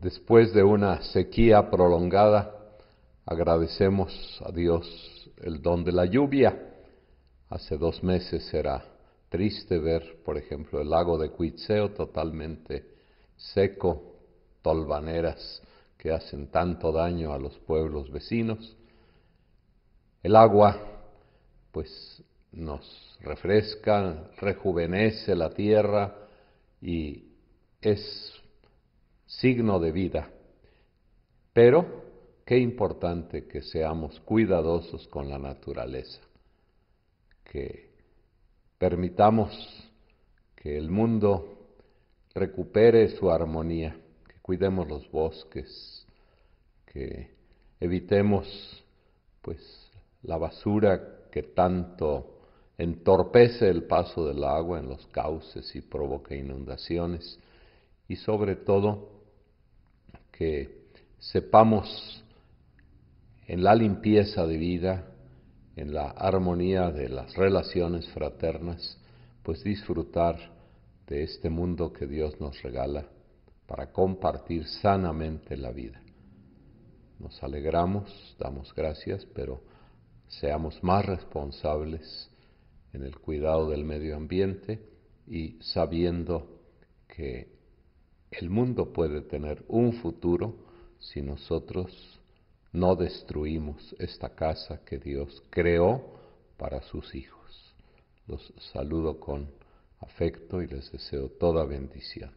Después de una sequía prolongada, agradecemos a Dios el don de la lluvia. Hace dos meses era triste ver, por ejemplo, el lago de Cuitseo totalmente seco, tolvaneras que hacen tanto daño a los pueblos vecinos. El agua, pues, nos refresca, rejuvenece la tierra y es signo de vida. Pero qué importante que seamos cuidadosos con la naturaleza, que permitamos que el mundo recupere su armonía, que cuidemos los bosques, que evitemos pues la basura que tanto entorpece el paso del agua en los cauces y provoca inundaciones y sobre todo que sepamos en la limpieza de vida, en la armonía de las relaciones fraternas, pues disfrutar de este mundo que Dios nos regala para compartir sanamente la vida. Nos alegramos, damos gracias, pero seamos más responsables en el cuidado del medio ambiente y sabiendo que el mundo puede tener un futuro si nosotros no destruimos esta casa que Dios creó para sus hijos. Los saludo con afecto y les deseo toda bendición.